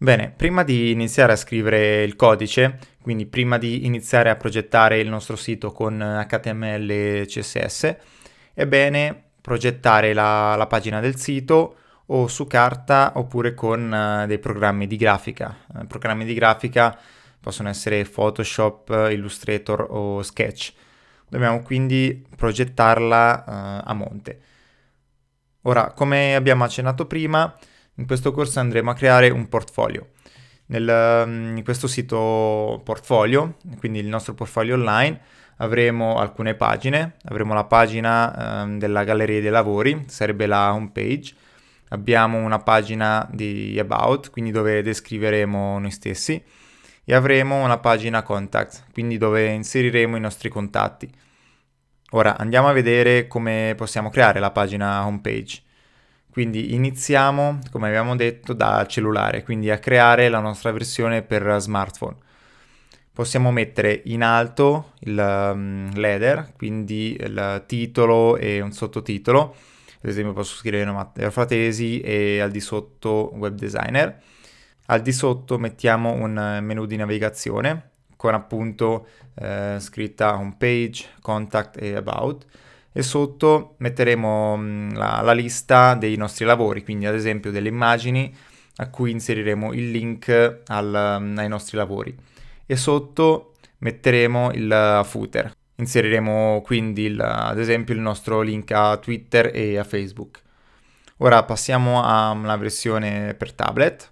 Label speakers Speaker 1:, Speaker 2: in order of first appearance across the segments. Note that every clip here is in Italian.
Speaker 1: Bene, prima di iniziare a scrivere il codice, quindi prima di iniziare a progettare il nostro sito con HTML e CSS, è bene progettare la, la pagina del sito o su carta oppure con uh, dei programmi di grafica. Uh, programmi di grafica possono essere Photoshop, Illustrator o Sketch. Dobbiamo quindi progettarla uh, a monte. Ora, come abbiamo accennato prima, in questo corso andremo a creare un portfolio. Nel, mm, in questo sito portfolio, quindi il nostro portfolio online, avremo alcune pagine, avremo la pagina eh, della galleria dei lavori, sarebbe la home page, abbiamo una pagina di about, quindi dove descriveremo noi stessi, e avremo una pagina contact, quindi dove inseriremo i nostri contatti. Ora andiamo a vedere come possiamo creare la pagina home page. Quindi iniziamo, come abbiamo detto, da cellulare, quindi a creare la nostra versione per smartphone. Possiamo mettere in alto il um, mm, header, quindi il titolo e un sottotitolo. Ad esempio posso scrivere Fratesi e al di sotto web designer. Al di sotto mettiamo un menu di navigazione con appunto eh, scritta home page, contact e about e sotto metteremo mm, la, la lista dei nostri lavori, quindi ad esempio delle immagini a cui inseriremo il link al, mm, ai nostri lavori e sotto metteremo il footer. Inseriremo quindi il, ad esempio il nostro link a Twitter e a Facebook. Ora passiamo alla mm, versione per tablet.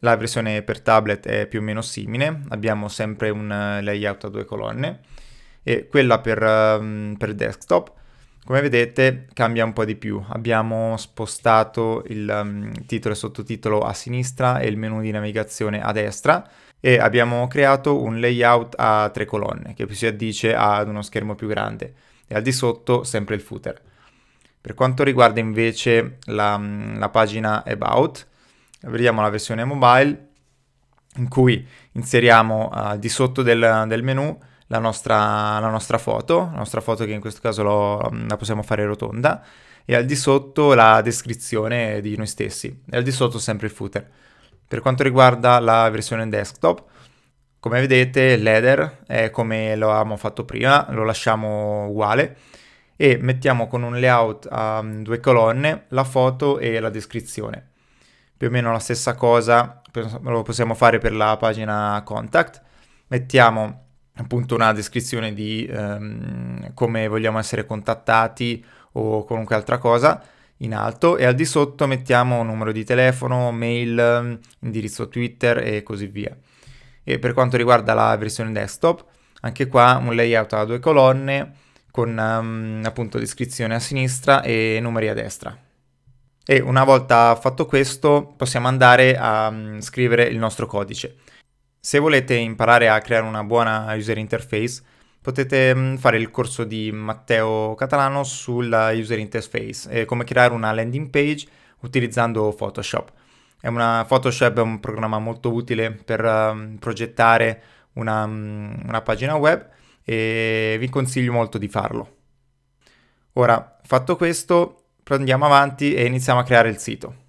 Speaker 1: La versione per tablet è più o meno simile, abbiamo sempre un layout a due colonne e quella per, per desktop come vedete cambia un po' di più, abbiamo spostato il um, titolo e sottotitolo a sinistra e il menu di navigazione a destra e abbiamo creato un layout a tre colonne che si addice ad uno schermo più grande e al di sotto sempre il footer. Per quanto riguarda invece la, mm, la pagina About, vediamo la versione mobile in cui inseriamo uh, di sotto del, del menu la nostra, la nostra foto, la nostra foto che in questo caso lo, la possiamo fare rotonda, e al di sotto la descrizione di noi stessi, e al di sotto sempre il footer. Per quanto riguarda la versione desktop, come vedete l'header è come lo abbiamo fatto prima, lo lasciamo uguale e mettiamo con un layout a due colonne la foto e la descrizione. Più o meno la stessa cosa lo possiamo fare per la pagina contact. Mettiamo appunto una descrizione di um, come vogliamo essere contattati o qualunque altra cosa in alto e al di sotto mettiamo numero di telefono, mail, indirizzo Twitter e così via. E per quanto riguarda la versione desktop, anche qua un layout a due colonne con um, appunto descrizione a sinistra e numeri a destra. E una volta fatto questo possiamo andare a um, scrivere il nostro codice. Se volete imparare a creare una buona user interface, potete mm, fare il corso di Matteo Catalano sulla user interface e eh, come creare una landing page utilizzando Photoshop. È una, Photoshop è un programma molto utile per um, progettare una, mm, una pagina web e vi consiglio molto di farlo. Ora, fatto questo, andiamo avanti e iniziamo a creare il sito.